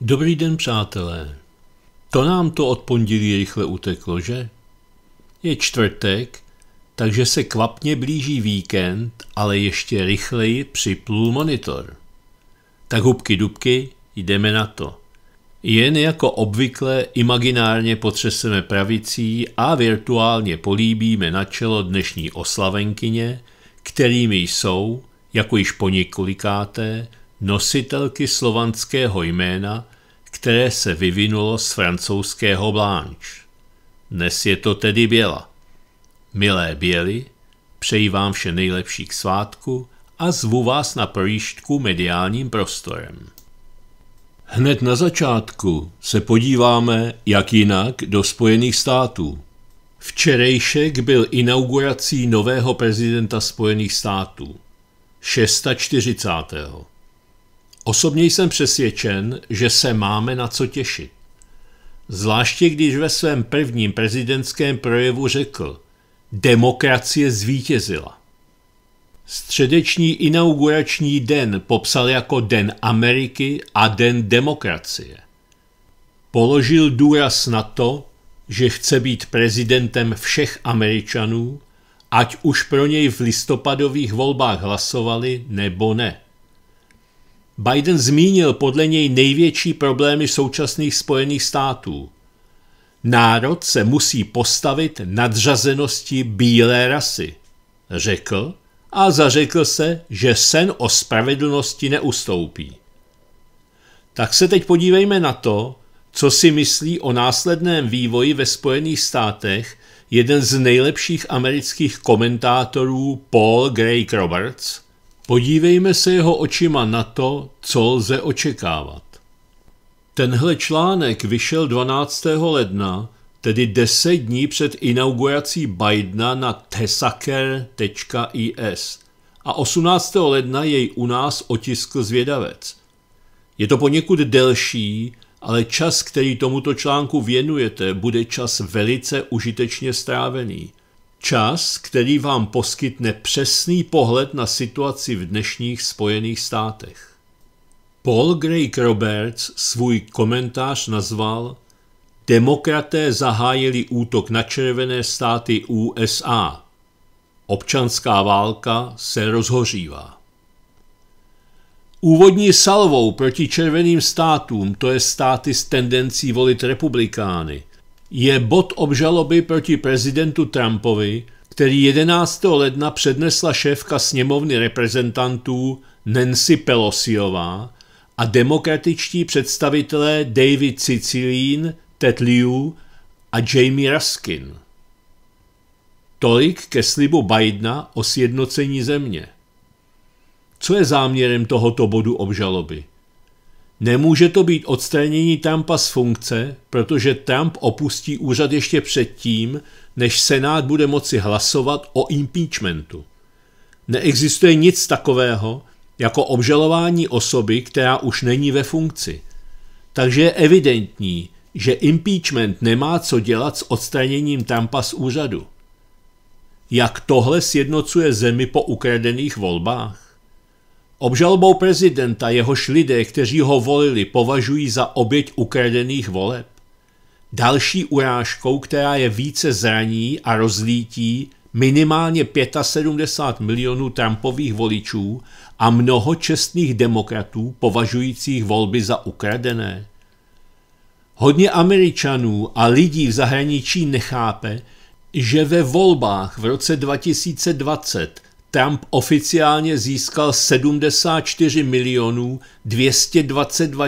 Dobrý den, přátelé. To nám to od pondělí rychle uteklo, že? Je čtvrtek, takže se kvapně blíží víkend, ale ještě rychleji připlul monitor. Tak hubky dubky, jdeme na to. Jen jako obvykle imaginárně potřeseme pravicí a virtuálně políbíme na čelo dnešní oslavenkyně, kterými jsou, jako již po několikáté, nositelky slovanského jména, které se vyvinulo z francouzského Blanche. Dnes je to tedy Běla. Milé Běly, přeji vám vše nejlepší k svátku a zvu vás na projíždku mediálním prostorem. Hned na začátku se podíváme, jak jinak, do Spojených států. Včerejšek byl inaugurací nového prezidenta Spojených států. 46. Osobně jsem přesvědčen, že se máme na co těšit. Zvláště když ve svém prvním prezidentském projevu řekl, demokracie zvítězila. Středeční inaugurační den popsal jako Den Ameriky a Den demokracie. Položil důraz na to, že chce být prezidentem všech Američanů, ať už pro něj v listopadových volbách hlasovali nebo ne. Biden zmínil podle něj největší problémy současných Spojených států. Národ se musí postavit nadřazenosti bílé rasy, řekl a zařekl se, že sen o spravedlnosti neustoupí. Tak se teď podívejme na to, co si myslí o následném vývoji ve Spojených státech jeden z nejlepších amerických komentátorů Paul Greg Roberts – Podívejme se jeho očima na to, co lze očekávat. Tenhle článek vyšel 12. ledna, tedy 10 dní před inaugurací Bidena na tesaker.is a 18. ledna jej u nás otiskl zvědavec. Je to poněkud delší, ale čas, který tomuto článku věnujete, bude čas velice užitečně strávený. Čas, který vám poskytne přesný pohled na situaci v dnešních Spojených státech. Paul Greg Roberts svůj komentář nazval Demokraté zahájili útok na červené státy USA. Občanská válka se rozhořívá. Úvodní salvou proti červeným státům, to je státy s tendencí volit republikány – je bod obžaloby proti prezidentu Trumpovi, který 11. ledna přednesla šéfka sněmovny reprezentantů Nancy Pelosiová a demokratičtí představitelé David Cicilín, Ted Liu a Jamie Raskin. Tolik ke slibu Bidena o sjednocení země. Co je záměrem tohoto bodu obžaloby? Nemůže to být odstranění Trumpa z funkce, protože Trump opustí úřad ještě předtím, než Senát bude moci hlasovat o impeachmentu. Neexistuje nic takového jako obžalování osoby, která už není ve funkci. Takže je evidentní, že impeachment nemá co dělat s odstraněním Trumpa z úřadu. Jak tohle sjednocuje zemi po ukradených volbách? Obžalbou prezidenta jehož lidé, kteří ho volili, považují za oběť ukradených voleb. Další urážkou, která je více zraní a rozlítí minimálně 75 milionů Trumpových voličů a mnoho čestných demokratů považujících volby za ukradené. Hodně Američanů a lidí v zahraničí nechápe, že ve volbách v roce 2020 Trump oficiálně získal 74 milionů 222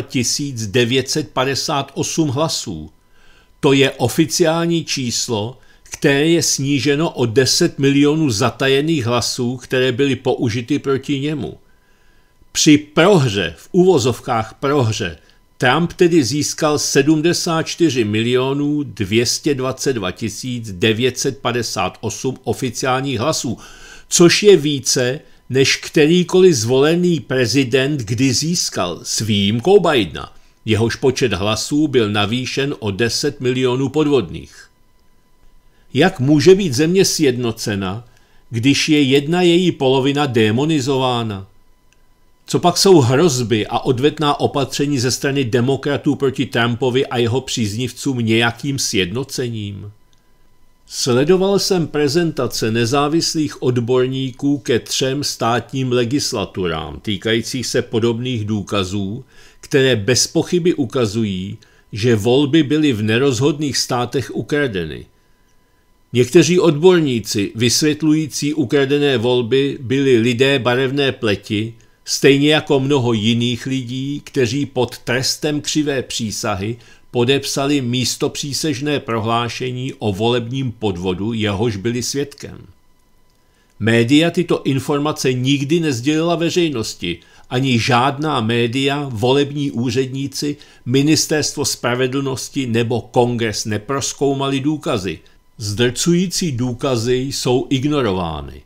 958 hlasů. To je oficiální číslo, které je sníženo o 10 milionů zatajených hlasů, které byly použity proti němu. Při prohře, v uvozovkách prohře, Trump tedy získal 74 milionů 222 958 oficiálních hlasů, což je více, než kterýkoliv zvolený prezident kdy získal, s výjimkou Bidena. Jehož počet hlasů byl navýšen o 10 milionů podvodných. Jak může být země sjednocena, když je jedna její polovina demonizována? Co pak jsou hrozby a odvetná opatření ze strany demokratů proti Trumpovi a jeho příznivcům nějakým sjednocením? Sledoval jsem prezentace nezávislých odborníků ke třem státním legislaturám týkajících se podobných důkazů, které bez pochyby ukazují, že volby byly v nerozhodných státech ukradeny. Někteří odborníci vysvětlující ukradené volby byli lidé barevné pleti, stejně jako mnoho jiných lidí, kteří pod trestem křivé přísahy podepsali přísežné prohlášení o volebním podvodu, jehož byli svědkem. Média tyto informace nikdy nezdělila veřejnosti, ani žádná média, volební úředníci, ministerstvo spravedlnosti nebo kongres neproskoumali důkazy. Zdrcující důkazy jsou ignorovány.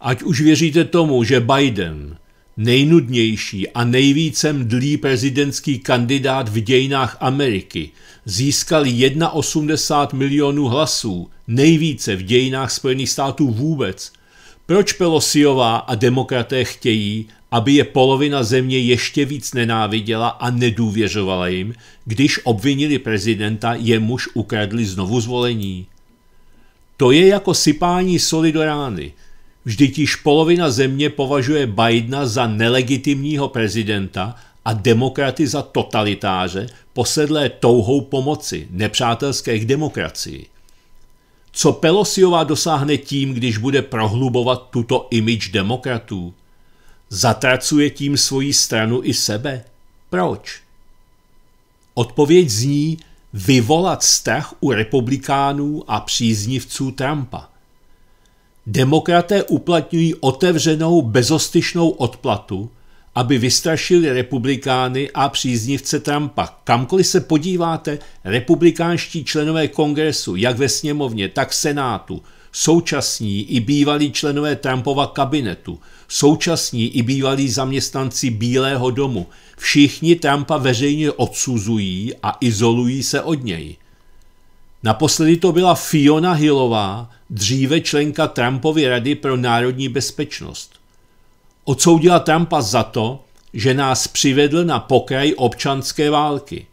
Ať už věříte tomu, že Biden, Nejnudnější a nejvíce mdlý prezidentský kandidát v dějinách Ameriky získal 1,80 milionů hlasů, nejvíce v dějinách Spojených států vůbec. Proč Pelosiová a demokraté chtějí, aby je polovina země ještě víc nenáviděla a nedůvěřovala jim, když obvinili prezidenta, jemuž ukradli znovu zvolení? To je jako sypání soli do rány – Vždyť již polovina země považuje Bidena za nelegitimního prezidenta a demokraty za totalitáře, posedlé touhou pomoci, nepřátelské k demokracii. Co Pelosiová dosáhne tím, když bude prohlubovat tuto imič demokratů? Zatracuje tím svoji stranu i sebe? Proč? Odpověď zní vyvolat strach u republikánů a příznivců Trumpa – Demokraté uplatňují otevřenou bezostyšnou odplatu, aby vystrašili republikány a příznivce Trumpa. Kamkoliv se podíváte, republikánští členové kongresu, jak ve sněmovně, tak v senátu, současní i bývalí členové Trumpova kabinetu, současní i bývalí zaměstnanci Bílého domu, všichni Trumpa veřejně odsuzují a izolují se od něj. Naposledy to byla Fiona Hillová, dříve členka Trumpovy rady pro národní bezpečnost. Odsoudila Trumpa za to, že nás přivedl na pokraj občanské války.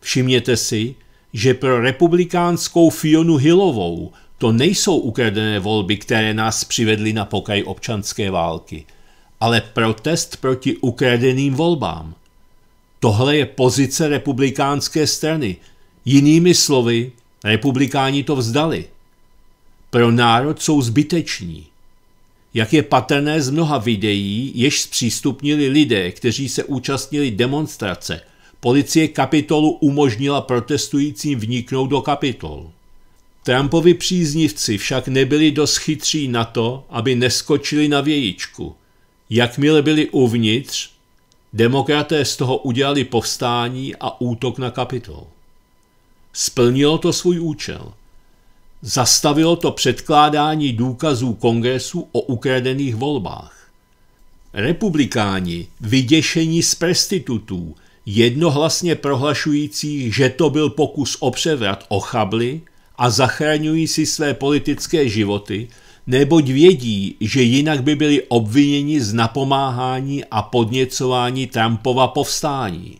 Všimněte si, že pro republikánskou Fionu Hillovou to nejsou ukradené volby, které nás přivedly na pokraj občanské války, ale protest proti ukradeným volbám. Tohle je pozice republikánské strany. Jinými slovy, Republikáni to vzdali. Pro národ jsou zbyteční. Jak je patrné z mnoha videí, jež zpřístupnili lidé, kteří se účastnili demonstrace, policie kapitolu umožnila protestujícím vniknout do kapitolu. Trumpovi příznivci však nebyli dost chytří na to, aby neskočili na vějičku. Jakmile byli uvnitř, demokraté z toho udělali povstání a útok na kapitol. Splnilo to svůj účel. Zastavilo to předkládání důkazů kongresu o ukradených volbách. Republikáni, vyděšení z prestitutů, jednohlasně prohlašující, že to byl pokus o převrat, ochabli a zachraňují si své politické životy, neboť vědí, že jinak by byli obviněni z napomáhání a podněcování Trumpova povstání.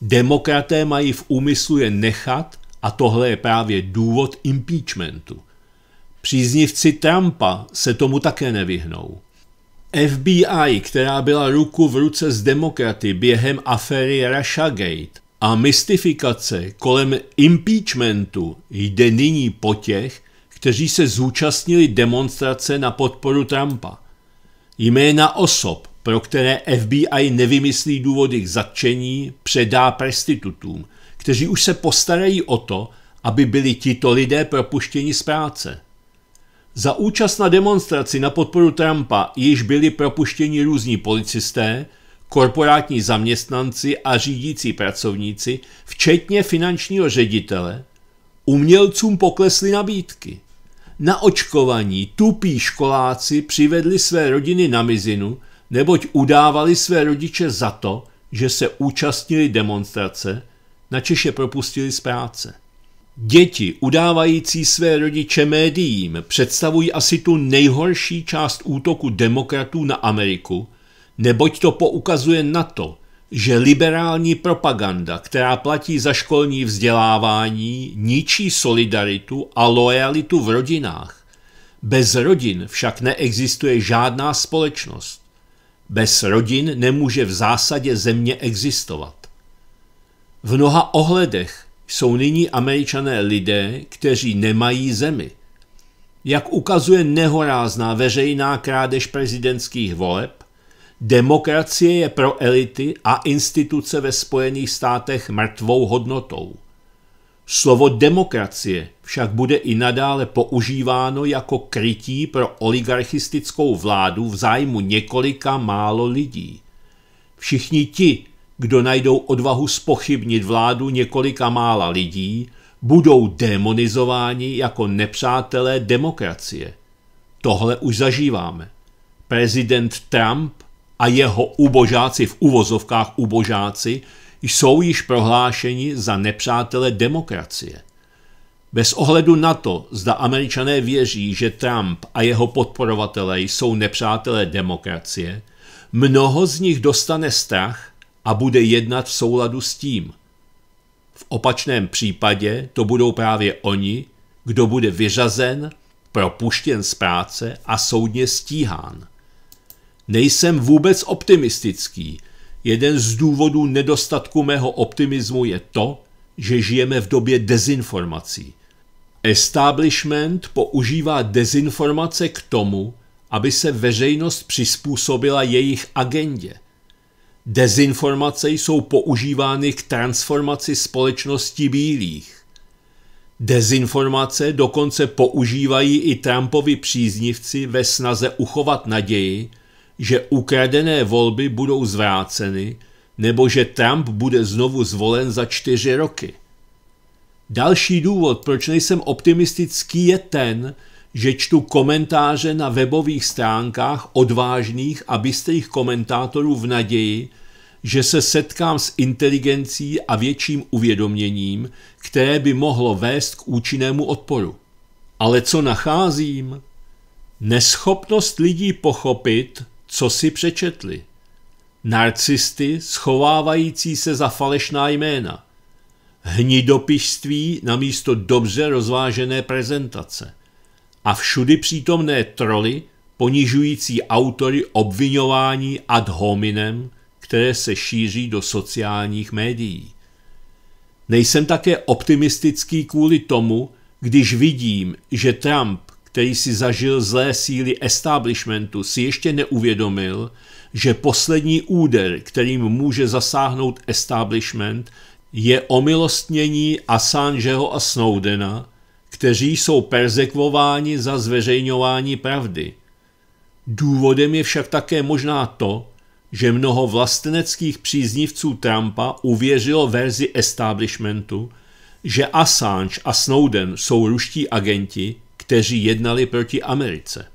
Demokraté mají v úmyslu je nechat a tohle je právě důvod impeachmentu. Příznivci Trumpa se tomu také nevyhnou. FBI, která byla ruku v ruce s demokraty během aféry Gate a mystifikace kolem impeachmentu jde nyní po těch, kteří se zúčastnili demonstrace na podporu Trumpa. Jména osob, pro které FBI nevymyslí důvody k zatčení, předá prostitutům, kteří už se postarají o to, aby byli tito lidé propuštěni z práce. Za účast na demonstraci na podporu Trumpa již byli propuštěni různí policisté, korporátní zaměstnanci a řídící pracovníci, včetně finančního ředitele, umělcům poklesly nabídky. Na očkovaní tupí školáci přivedli své rodiny na mizinu, neboť udávali své rodiče za to, že se účastnili demonstrace, na Češe propustili z práce. Děti udávající své rodiče médiím představují asi tu nejhorší část útoku demokratů na Ameriku, neboť to poukazuje na to, že liberální propaganda, která platí za školní vzdělávání, ničí solidaritu a lojalitu v rodinách. Bez rodin však neexistuje žádná společnost. Bez rodin nemůže v zásadě země existovat. V mnoha ohledech jsou nyní američané lidé, kteří nemají zemi. Jak ukazuje nehorázná veřejná krádež prezidentských voleb, demokracie je pro elity a instituce ve Spojených státech mrtvou hodnotou. Slovo demokracie však bude i nadále používáno jako krytí pro oligarchistickou vládu v zájmu několika málo lidí. Všichni ti, kdo najdou odvahu spochybnit vládu několika mála lidí, budou demonizováni jako nepřátelé demokracie. Tohle už zažíváme. Prezident Trump a jeho ubožáci v uvozovkách ubožáci jsou již prohlášeni za nepřátele demokracie. Bez ohledu na to, zda američané věří, že Trump a jeho podporovatelé jsou nepřátelé demokracie, mnoho z nich dostane strach a bude jednat v souladu s tím. V opačném případě to budou právě oni, kdo bude vyřazen, propuštěn z práce a soudně stíhán. Nejsem vůbec optimistický, Jeden z důvodů nedostatku mého optimismu je to, že žijeme v době dezinformací. Establishment používá dezinformace k tomu, aby se veřejnost přizpůsobila jejich agendě. Dezinformace jsou používány k transformaci společnosti bílých. Dezinformace dokonce používají i Trumpovi příznivci ve snaze uchovat naději, že ukradené volby budou zvráceny nebo že Trump bude znovu zvolen za čtyři roky. Další důvod, proč nejsem optimistický, je ten, že čtu komentáře na webových stránkách odvážných a bystrých komentátorů v naději, že se setkám s inteligencí a větším uvědoměním, které by mohlo vést k účinnému odporu. Ale co nacházím? Neschopnost lidí pochopit, co si přečetli. Narcisty schovávající se za falešná jména. Hnidopišství na místo dobře rozvážené prezentace. A všudy přítomné troly, ponižující autory obvinování ad hominem, které se šíří do sociálních médií. Nejsem také optimistický kvůli tomu, když vidím, že Trump který si zažil zlé síly establishmentu, si ještě neuvědomil, že poslední úder, kterým může zasáhnout establishment, je omilostnění Assangeho a Snowdena, kteří jsou persekvováni za zveřejňování pravdy. Důvodem je však také možná to, že mnoho vlasteneckých příznivců Trumpa uvěřilo verzi establishmentu, že Assange a Snowden jsou ruští agenti kteří jednali proti Americe.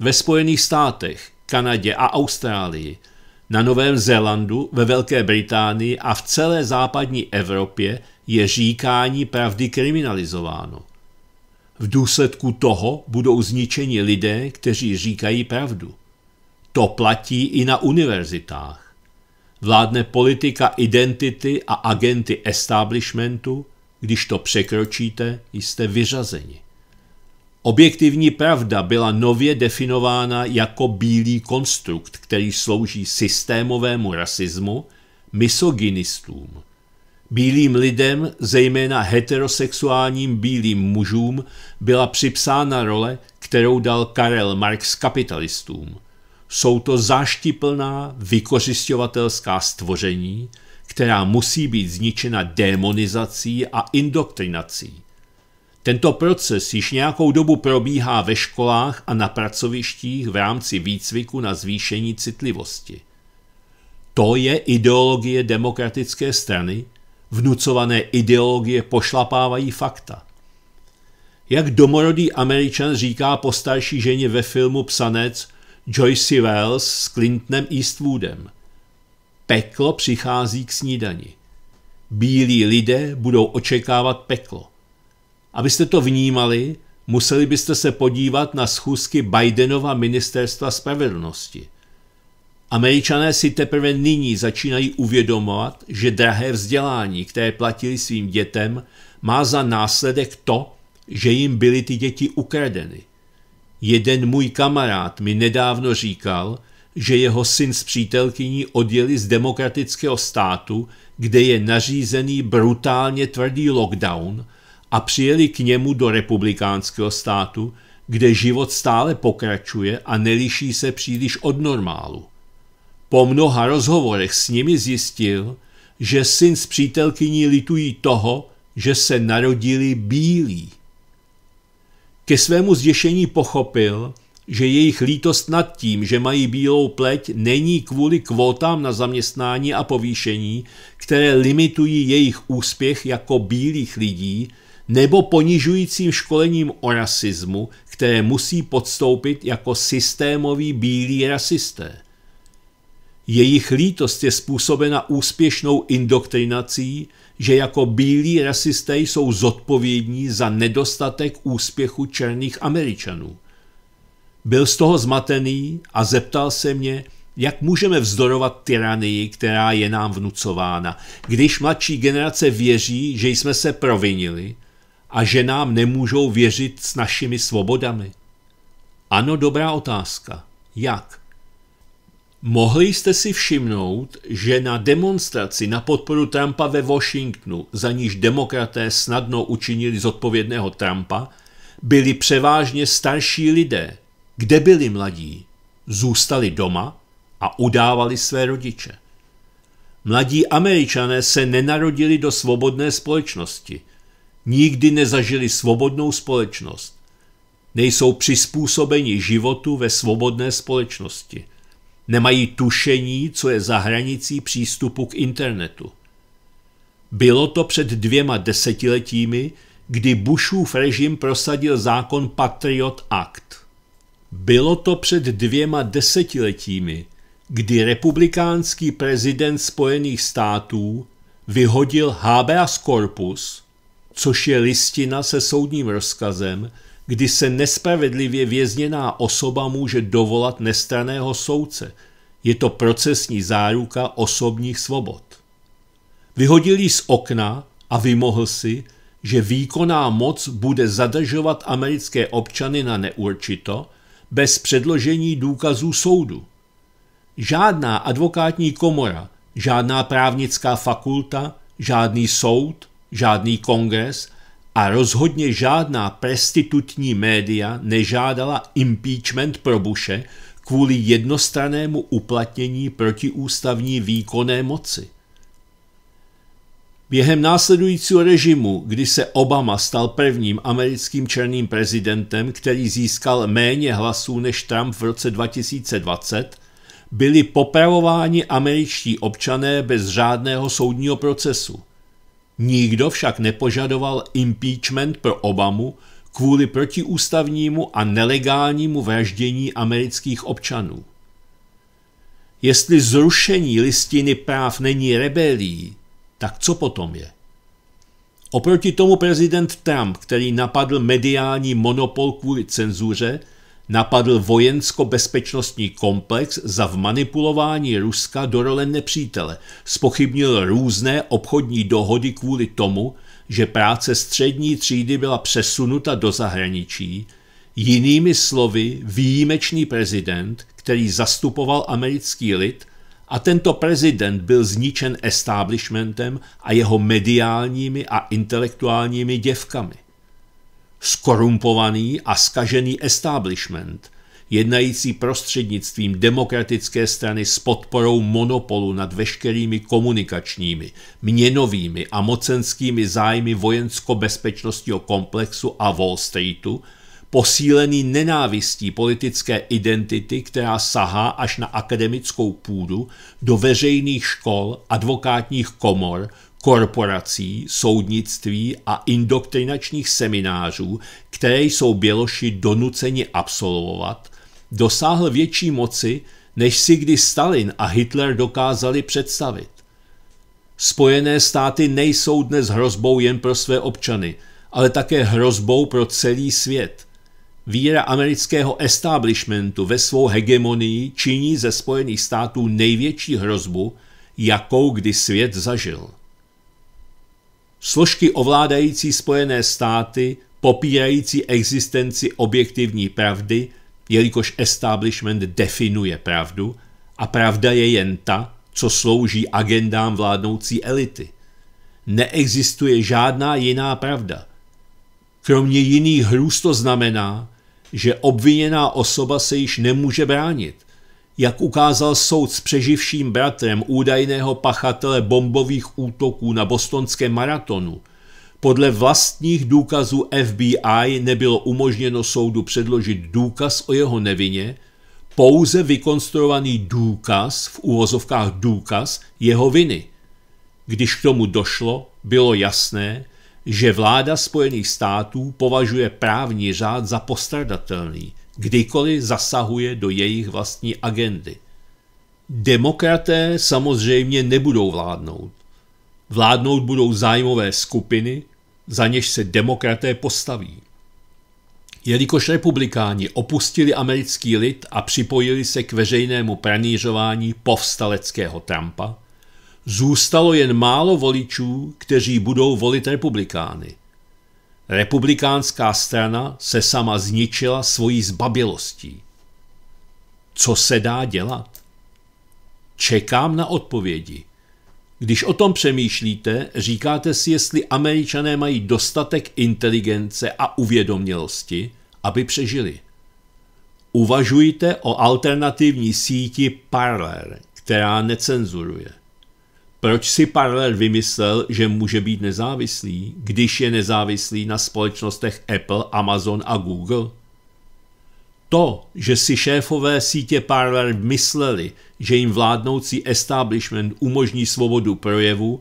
Ve Spojených státech, Kanadě a Austrálii, na Novém Zélandu, ve Velké Británii a v celé západní Evropě je říkání pravdy kriminalizováno. V důsledku toho budou zničeni lidé, kteří říkají pravdu. To platí i na univerzitách. Vládne politika identity a agenty establishmentu, když to překročíte, jste vyřazeni. Objektivní pravda byla nově definována jako bílý konstrukt, který slouží systémovému rasismu, misogynistům. Bílým lidem, zejména heterosexuálním bílým mužům, byla připsána role, kterou dal Karel Marx kapitalistům. Jsou to záštiplná, vykořišťovatelská stvoření, která musí být zničena démonizací a indoktrinací. Tento proces již nějakou dobu probíhá ve školách a na pracovištích v rámci výcviku na zvýšení citlivosti. To je ideologie demokratické strany, vnucované ideologie pošlapávají fakta. Jak domorodý američan říká starší ženě ve filmu Psanec Joyce Wells s Clintonem Eastwoodem. Peklo přichází k snídani. Bílí lidé budou očekávat peklo. Abyste to vnímali, museli byste se podívat na schůzky Bidenova ministerstva spravedlnosti. Američané si teprve nyní začínají uvědomovat, že drahé vzdělání, které platili svým dětem, má za následek to, že jim byly ty děti ukradeny. Jeden můj kamarád mi nedávno říkal, že jeho syn s přítelkyní odjeli z demokratického státu, kde je nařízený brutálně tvrdý lockdown a přijeli k němu do republikánského státu, kde život stále pokračuje a neliší se příliš od normálu. Po mnoha rozhovorech s nimi zjistil, že syn s přítelkyní litují toho, že se narodili bílí. Ke svému zděšení pochopil, že jejich lítost nad tím, že mají bílou pleť, není kvůli kvótám na zaměstnání a povýšení, které limitují jejich úspěch jako bílých lidí, nebo ponižujícím školením o rasismu, které musí podstoupit jako systémoví bílí rasisté. Jejich lítost je způsobena úspěšnou indoktrinací, že jako bílí rasisté jsou zodpovědní za nedostatek úspěchu černých Američanů. Byl z toho zmatený a zeptal se mě, jak můžeme vzdorovat tyranii, která je nám vnucována, když mladší generace věří, že jsme se provinili a že nám nemůžou věřit s našimi svobodami? Ano, dobrá otázka. Jak? Mohli jste si všimnout, že na demonstraci na podporu Trumpa ve Washingtonu, za níž demokraté snadno učinili zodpovědného Trumpa, byli převážně starší lidé. Kde byli mladí? Zůstali doma a udávali své rodiče. Mladí američané se nenarodili do svobodné společnosti – nikdy nezažili svobodnou společnost. Nejsou přizpůsobeni životu ve svobodné společnosti. Nemají tušení, co je za hranicí přístupu k internetu. Bylo to před dvěma desetiletími, kdy Bushův režim prosadil zákon Patriot Act. Bylo to před dvěma desetiletími, kdy republikánský prezident Spojených států vyhodil habeas corpus – což je listina se soudním rozkazem, kdy se nespravedlivě vězněná osoba může dovolat nestraného soudce. Je to procesní záruka osobních svobod. Vyhodil z okna a vymohl si, že výkonná moc bude zadržovat americké občany na neurčito bez předložení důkazů soudu. Žádná advokátní komora, žádná právnická fakulta, žádný soud – žádný kongres a rozhodně žádná prestitutní média nežádala impeachment pro Buše kvůli jednostranému uplatnění protiústavní výkonné moci. Během následujícího režimu, kdy se Obama stal prvním americkým černým prezidentem, který získal méně hlasů než Trump v roce 2020, byli popravováni američtí občané bez řádného soudního procesu – Nikdo však nepožadoval impeachment pro Obamu kvůli protiústavnímu a nelegálnímu vraždění amerických občanů. Jestli zrušení listiny práv není rebelií, tak co potom je? Oproti tomu prezident Trump, který napadl mediální monopol kvůli cenzuře, napadl vojensko-bezpečnostní komplex za vmanipulování Ruska do role nepřítele, spochybnil různé obchodní dohody kvůli tomu, že práce střední třídy byla přesunuta do zahraničí, jinými slovy výjimečný prezident, který zastupoval americký lid, a tento prezident byl zničen establishmentem a jeho mediálními a intelektuálními děvkami skorumpovaný a skažený establishment, jednající prostřednictvím demokratické strany s podporou monopolu nad veškerými komunikačními, měnovými a mocenskými zájmy vojensko-bezpečnostního komplexu a Wall Streetu, posílený nenávistí politické identity, která sahá až na akademickou půdu, do veřejných škol, advokátních komor, korporací, soudnictví a indoktrinačních seminářů, které jsou Běloši donuceni absolvovat, dosáhl větší moci, než si kdy Stalin a Hitler dokázali představit. Spojené státy nejsou dnes hrozbou jen pro své občany, ale také hrozbou pro celý svět. Víra amerického establishmentu ve svou hegemonii činí ze Spojených států největší hrozbu, jakou kdy svět zažil složky ovládající Spojené státy, popírající existenci objektivní pravdy, jelikož establishment definuje pravdu a pravda je jen ta, co slouží agendám vládnoucí elity. Neexistuje žádná jiná pravda. Kromě jiných hrůz to znamená, že obviněná osoba se již nemůže bránit. Jak ukázal soud s přeživším bratrem údajného pachatele bombových útoků na bostonském maratonu, podle vlastních důkazů FBI nebylo umožněno soudu předložit důkaz o jeho nevině, pouze vykonstruovaný důkaz, v úvozovkách důkaz, jeho viny. Když k tomu došlo, bylo jasné, že vláda Spojených států považuje právní řád za postradatelný kdykoliv zasahuje do jejich vlastní agendy. Demokraté samozřejmě nebudou vládnout. Vládnout budou zájmové skupiny, za něž se demokraté postaví. Jelikož republikáni opustili americký lid a připojili se k veřejnému pranířování povstaleckého Trumpa, zůstalo jen málo voličů, kteří budou volit republikány – Republikánská strana se sama zničila svojí zbabilostí. Co se dá dělat? Čekám na odpovědi. Když o tom přemýšlíte, říkáte si, jestli američané mají dostatek inteligence a uvědomělosti, aby přežili. Uvažujte o alternativní síti Parler, která necenzuruje. Proč si Parler vymyslel, že může být nezávislý, když je nezávislý na společnostech Apple, Amazon a Google? To, že si šéfové sítě Parler mysleli, že jim vládnoucí establishment umožní svobodu projevu,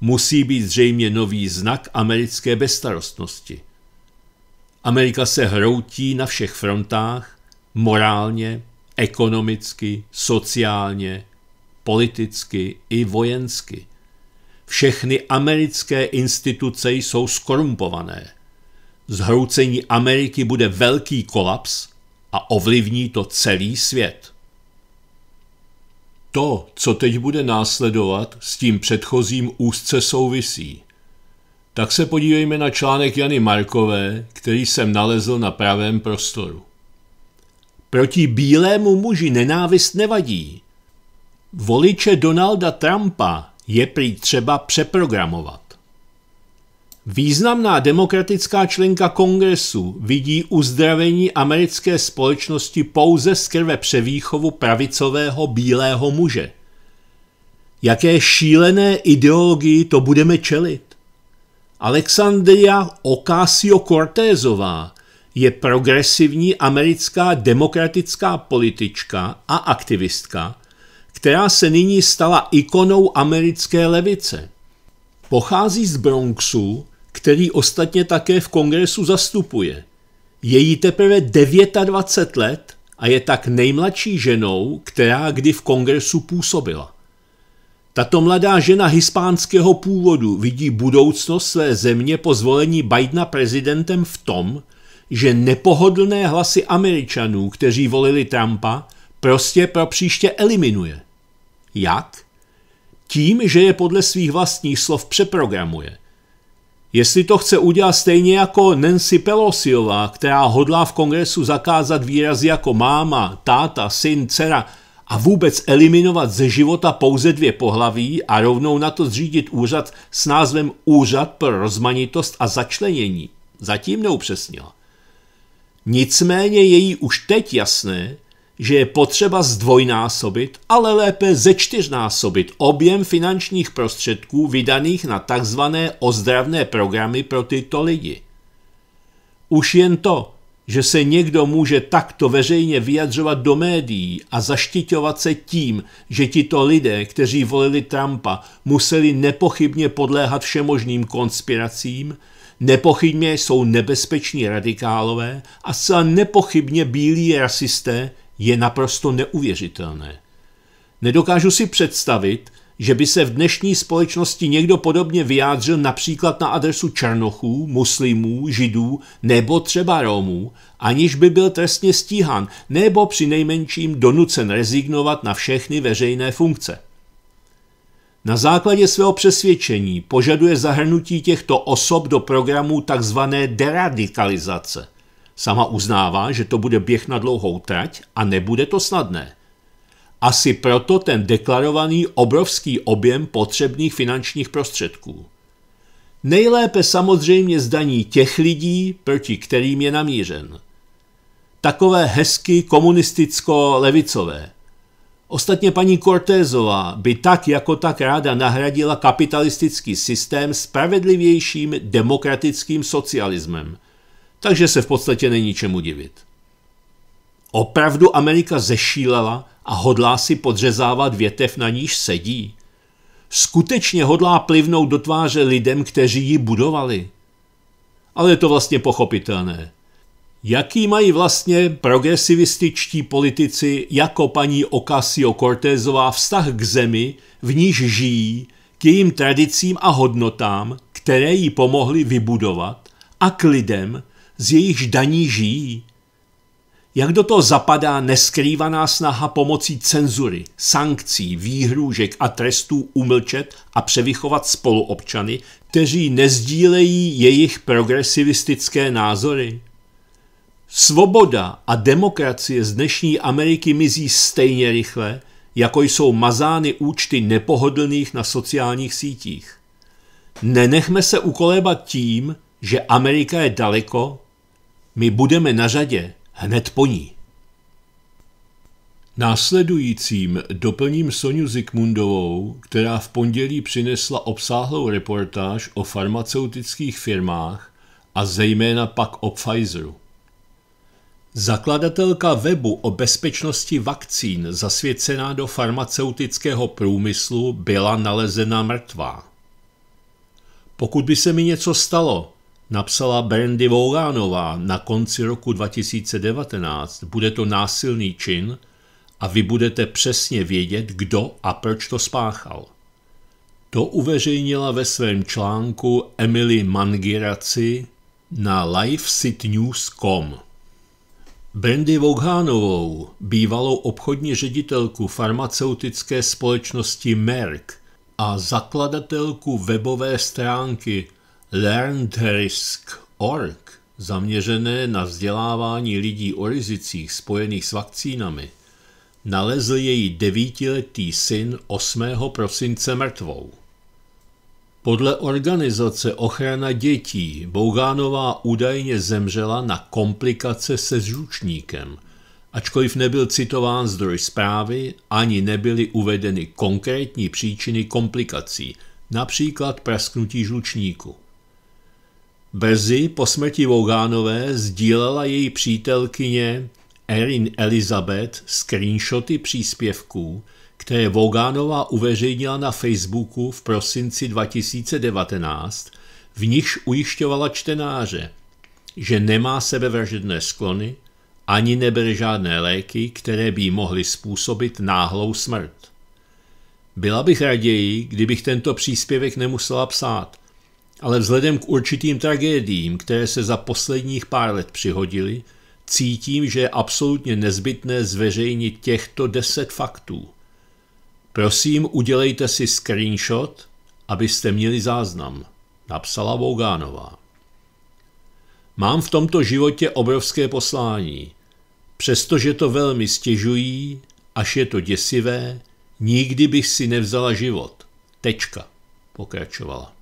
musí být zřejmě nový znak americké bezstarostnosti. Amerika se hroutí na všech frontách, morálně, ekonomicky, sociálně, politicky i vojensky. Všechny americké instituce jsou skorumpované. Zhroucení Ameriky bude velký kolaps a ovlivní to celý svět. To, co teď bude následovat, s tím předchozím úzce souvisí. Tak se podívejme na článek Jany Markové, který jsem nalezl na pravém prostoru. Proti bílému muži nenávist nevadí, Voliče Donalda Trumpa je prý třeba přeprogramovat. Významná demokratická členka kongresu vidí uzdravení americké společnosti pouze skrze převýchovu pravicového bílého muže. Jaké šílené ideologii to budeme čelit? Alexandria Ocasio-Cortézová je progresivní americká demokratická politička a aktivistka, která se nyní stala ikonou americké levice. Pochází z Bronxu, který ostatně také v kongresu zastupuje. Je jí teprve 29 let a je tak nejmladší ženou, která kdy v kongresu působila. Tato mladá žena hispánského původu vidí budoucnost své země po zvolení Bidena prezidentem v tom, že nepohodlné hlasy Američanů, kteří volili Trumpa, prostě pro příště eliminuje. Jak? Tím, že je podle svých vlastních slov přeprogramuje. Jestli to chce udělat stejně jako Nancy Pelosiová, která hodlá v kongresu zakázat výrazy jako máma, táta, syn, dcera a vůbec eliminovat ze života pouze dvě pohlaví a rovnou na to zřídit úřad s názvem Úřad pro rozmanitost a začlenění. Zatím neupřesnila. Nicméně je jí už teď jasné, že je potřeba zdvojnásobit, ale lépe zečtyřnásobit objem finančních prostředků vydaných na tzv. ozdravné programy pro tyto lidi. Už jen to, že se někdo může takto veřejně vyjadřovat do médií a zaštiťovat se tím, že tito lidé, kteří volili Trumpa, museli nepochybně podléhat všemožným konspiracím, nepochybně jsou nebezpeční radikálové a zcela nepochybně bílí rasisté, je naprosto neuvěřitelné. Nedokážu si představit, že by se v dnešní společnosti někdo podobně vyjádřil například na adresu černochů, muslimů, židů nebo třeba Romů, aniž by byl trestně stíhan nebo při nejmenším donucen rezignovat na všechny veřejné funkce. Na základě svého přesvědčení požaduje zahrnutí těchto osob do programů tzv. deradikalizace – Sama uznává, že to bude běh na dlouhou trať a nebude to snadné. Asi proto ten deklarovaný obrovský objem potřebných finančních prostředků. Nejlépe samozřejmě zdaní těch lidí, proti kterým je namířen. Takové hezky komunisticko-levicové. Ostatně paní Cortézová by tak jako tak ráda nahradila kapitalistický systém spravedlivějším demokratickým socialismem – takže se v podstatě není čemu divit. Opravdu Amerika zešílela a hodlá si podřezávat větev, na níž sedí? Skutečně hodlá plivnout do tváře lidem, kteří ji budovali? Ale je to vlastně pochopitelné. Jaký mají vlastně progresivističtí politici jako paní Ocasio-Cortezová vztah k zemi, v níž žijí, k jejím tradicím a hodnotám, které jí pomohly vybudovat a k lidem, z jejichž daní žijí. Jak do toho zapadá neskrývaná snaha pomocí cenzury, sankcí, výhrůžek a trestů umlčet a převychovat spoluobčany, kteří nezdílejí jejich progresivistické názory? Svoboda a demokracie z dnešní Ameriky mizí stejně rychle, jako jsou mazány účty nepohodlných na sociálních sítích. Nenechme se ukolébat tím, že Amerika je daleko my budeme na řadě hned po ní. Následujícím doplním Soniu Zikmundovou, která v pondělí přinesla obsáhlou reportáž o farmaceutických firmách a zejména pak o Pfizeru. Zakladatelka webu o bezpečnosti vakcín zasvěcená do farmaceutického průmyslu byla nalezena mrtvá. Pokud by se mi něco stalo, napsala Brandy Voulánová na konci roku 2019, bude to násilný čin a vy budete přesně vědět, kdo a proč to spáchal. To uveřejnila ve svém článku Emily Mangiraci na LifeSitNews.com. Brandy Vouhánovou, bývalou obchodní ředitelku farmaceutické společnosti Merck a zakladatelku webové stránky LearnTrisk.org zaměřené na vzdělávání lidí o rizicích spojených s vakcínami, nalezl její devítiletý syn 8. prosince mrtvou. Podle organizace Ochrana dětí Bougánová údajně zemřela na komplikace se žlučníkem, ačkoliv nebyl citován zdroj zprávy, ani nebyly uvedeny konkrétní příčiny komplikací, například prasknutí žlučníku. Brzy po smrti Vaughanové sdílela její přítelkyně Erin Elizabeth screenshoty příspěvků, které Vaughanová uveřejnila na Facebooku v prosinci 2019, v nichž ujišťovala čtenáře, že nemá sebevražedné sklony, ani nebere žádné léky, které by jí mohly způsobit náhlou smrt. Byla bych raději, kdybych tento příspěvek nemusela psát – ale vzhledem k určitým tragédiím, které se za posledních pár let přihodily, cítím, že je absolutně nezbytné zveřejnit těchto deset faktů. Prosím, udělejte si screenshot, abyste měli záznam, napsala Vougánová. Mám v tomto životě obrovské poslání. Přestože to velmi stěžují, až je to děsivé, nikdy bych si nevzala život. Tečka, pokračovala.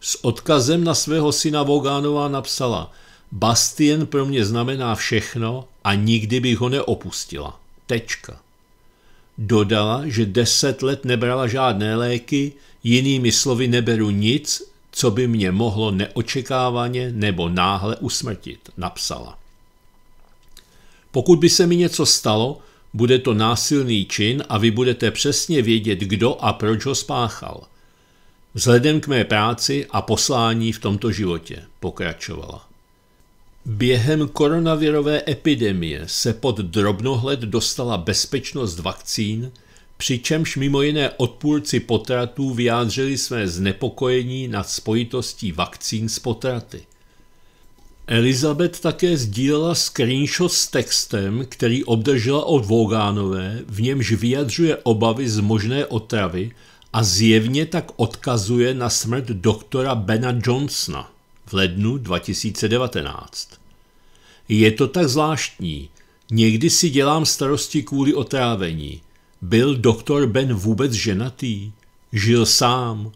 S odkazem na svého syna Vogánova napsala Bastien pro mě znamená všechno a nikdy bych ho neopustila. Tečka. Dodala, že deset let nebrala žádné léky, jinými slovy neberu nic, co by mě mohlo neočekávaně nebo náhle usmrtit, napsala. Pokud by se mi něco stalo, bude to násilný čin a vy budete přesně vědět, kdo a proč ho spáchal – Vzhledem k mé práci a poslání v tomto životě, pokračovala. Během koronavirové epidemie se pod drobnohled dostala bezpečnost vakcín, přičemž mimo jiné odpůrci potratů vyjádřili své znepokojení nad spojitostí vakcín s potraty. Elizabeth také sdílela screenshot s textem, který obdržela od Vogánové, v němž vyjadřuje obavy z možné otravy, a zjevně tak odkazuje na smrt doktora Bena Johnsona v lednu 2019. Je to tak zvláštní. Někdy si dělám starosti kvůli otrávení. Byl doktor Ben vůbec ženatý? Žil sám?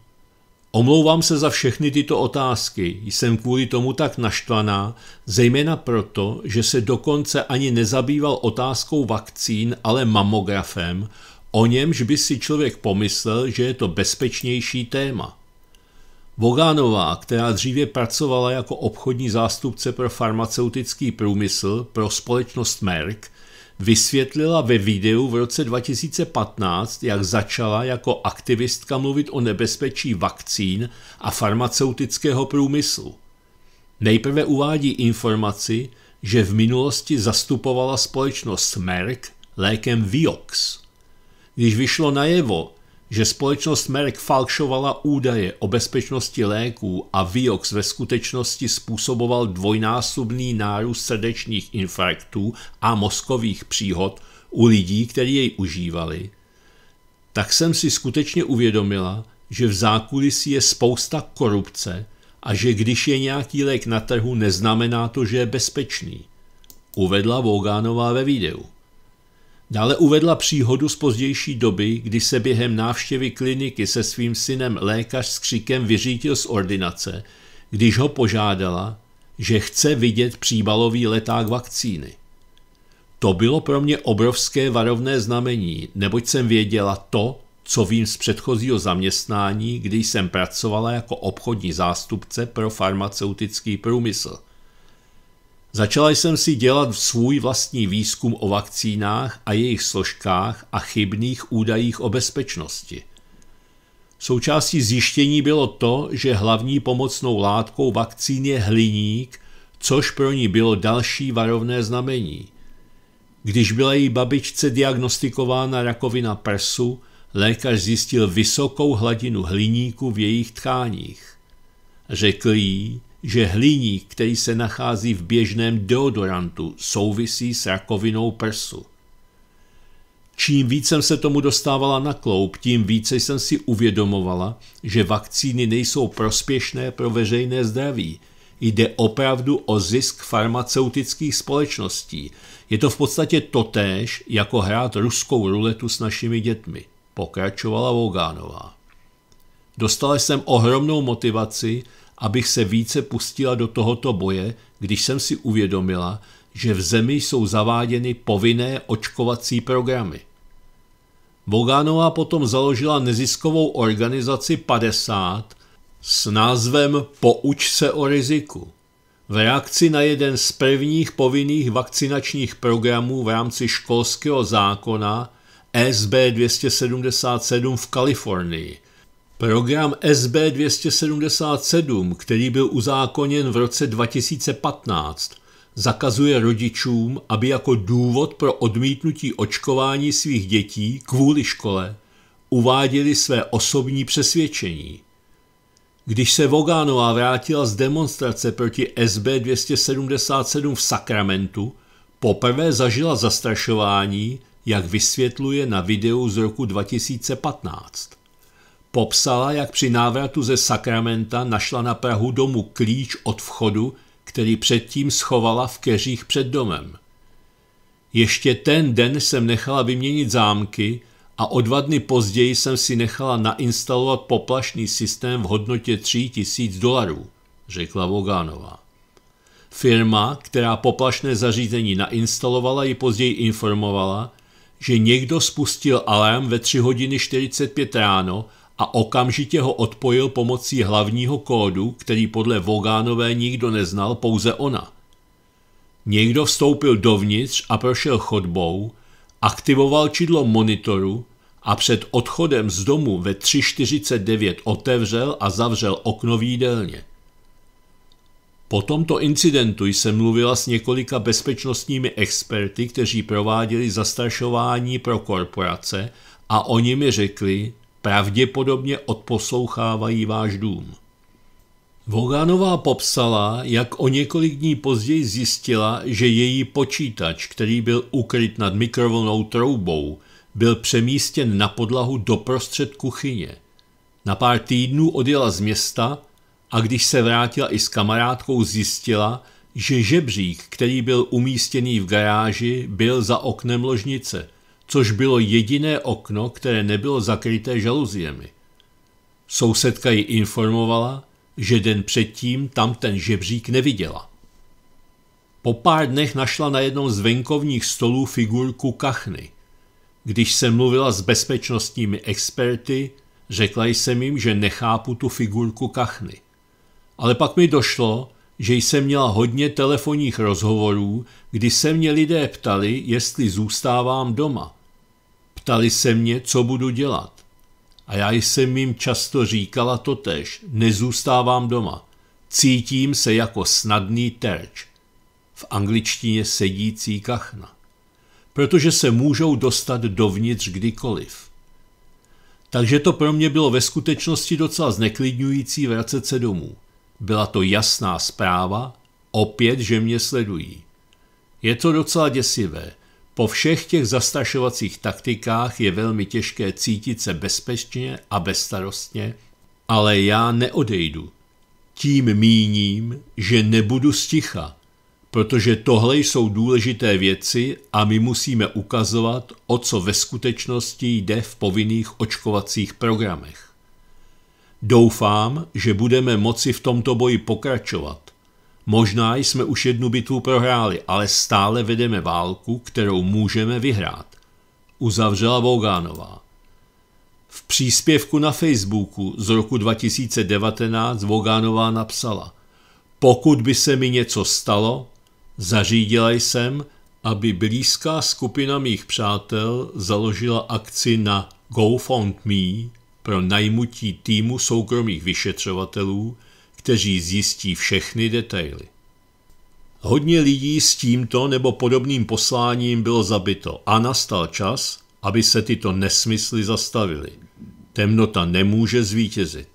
Omlouvám se za všechny tyto otázky, jsem kvůli tomu tak naštvaná, zejména proto, že se dokonce ani nezabýval otázkou vakcín, ale mamografem, O němž by si člověk pomyslel, že je to bezpečnější téma. Vogánová, která dříve pracovala jako obchodní zástupce pro farmaceutický průmysl pro společnost Merck, vysvětlila ve videu v roce 2015, jak začala jako aktivistka mluvit o nebezpečí vakcín a farmaceutického průmyslu. Nejprve uvádí informaci, že v minulosti zastupovala společnost Merck lékem Vioxx když vyšlo najevo, že společnost Merck falšovala údaje o bezpečnosti léků a Vioxx ve skutečnosti způsoboval dvojnásobný nárůst srdečních infarktů a mozkových příhod u lidí, kteří jej užívali, tak jsem si skutečně uvědomila, že v zákulisí je spousta korupce a že když je nějaký lék na trhu, neznamená to, že je bezpečný, uvedla Vogánová ve videu. Dále uvedla příhodu z pozdější doby, kdy se během návštěvy kliniky se svým synem lékař s křikem vyřítil z ordinace, když ho požádala, že chce vidět příbalový leták vakcíny. To bylo pro mě obrovské varovné znamení, neboť jsem věděla to, co vím z předchozího zaměstnání, kdy jsem pracovala jako obchodní zástupce pro farmaceutický průmysl – Začala jsem si dělat svůj vlastní výzkum o vakcínách a jejich složkách a chybných údajích o bezpečnosti. Součástí zjištění bylo to, že hlavní pomocnou látkou vakcín je hliník, což pro ní bylo další varovné znamení. Když byla její babičce diagnostikována rakovina prsu, lékař zjistil vysokou hladinu hliníku v jejich tkáních. Řekl jí, že hliník, který se nachází v běžném deodorantu, souvisí s rakovinou prsu. Čím víc jsem se tomu dostávala na kloup, tím více jsem si uvědomovala, že vakcíny nejsou prospěšné pro veřejné zdraví. Jde opravdu o zisk farmaceutických společností. Je to v podstatě totéž, jako hrát ruskou ruletu s našimi dětmi, pokračovala Vogánová. Dostala jsem ohromnou motivaci abych se více pustila do tohoto boje, když jsem si uvědomila, že v zemi jsou zaváděny povinné očkovací programy. Bogánová potom založila neziskovou organizaci 50 s názvem Pouč se o riziku. V reakci na jeden z prvních povinných vakcinačních programů v rámci školského zákona SB 277 v Kalifornii. Program SB 277, který byl uzákoněn v roce 2015, zakazuje rodičům, aby jako důvod pro odmítnutí očkování svých dětí kvůli škole uváděli své osobní přesvědčení. Když se Vogánová vrátila z demonstrace proti SB 277 v Sakramentu, poprvé zažila zastrašování, jak vysvětluje na videu z roku 2015. Popsala, jak při návratu ze Sakramenta našla na Prahu domu klíč od vchodu, který předtím schovala v keřích před domem. Ještě ten den jsem nechala vyměnit zámky a o dva dny později jsem si nechala nainstalovat poplašný systém v hodnotě 3000 dolarů, řekla Vogánová. Firma, která poplašné zařízení nainstalovala, ji později informovala, že někdo spustil alarm ve 3 hodiny 45 ráno a okamžitě ho odpojil pomocí hlavního kódu, který podle Vogánové nikdo neznal, pouze ona. Někdo vstoupil dovnitř a prošel chodbou, aktivoval čidlo monitoru a před odchodem z domu ve 3.49 otevřel a zavřel okno v jídelně. Po tomto incidentu jsem mluvila s několika bezpečnostními experty, kteří prováděli zastrašování pro korporace a oni mi řekli, Pravděpodobně odposlouchávají váš dům. Voganová popsala, jak o několik dní později zjistila, že její počítač, který byl ukryt nad mikrovlnou troubou, byl přemístěn na podlahu doprostřed kuchyně. Na pár týdnů odjela z města a když se vrátila i s kamarádkou, zjistila, že žebřík, který byl umístěný v garáži, byl za oknem ložnice – což bylo jediné okno, které nebylo zakryté žaluziemi. Sousedka ji informovala, že den předtím tam ten žebřík neviděla. Po pár dnech našla na jednom z venkovních stolů figurku kachny. Když se mluvila s bezpečnostními experty, řekla jsem jim, že nechápu tu figurku kachny. Ale pak mi došlo, že jsem měla hodně telefonních rozhovorů, kdy se mě lidé ptali, jestli zůstávám doma – Ptali se mě, co budu dělat. A já jsem jim často říkala totež, nezůstávám doma. Cítím se jako snadný terč. V angličtině sedící kachna. Protože se můžou dostat dovnitř kdykoliv. Takže to pro mě bylo ve skutečnosti docela zneklidňující vracet se domů. Byla to jasná zpráva, opět, že mě sledují. Je to docela děsivé. Po všech těch zastrašovacích taktikách je velmi těžké cítit se bezpečně a bezstarostně, ale já neodejdu. Tím míním, že nebudu sticha, protože tohle jsou důležité věci a my musíme ukazovat, o co ve skutečnosti jde v povinných očkovacích programech. Doufám, že budeme moci v tomto boji pokračovat, Možná jsme už jednu bitvu prohráli, ale stále vedeme válku, kterou můžeme vyhrát. Uzavřela Vogánová. V příspěvku na Facebooku z roku 2019 Vogánová napsala Pokud by se mi něco stalo, zařídila jsem, aby blízká skupina mých přátel založila akci na GoFundMe pro najmutí týmu soukromých vyšetřovatelů, kteří zjistí všechny detaily. Hodně lidí s tímto nebo podobným posláním bylo zabito a nastal čas, aby se tyto nesmysly zastavily. Temnota nemůže zvítězit.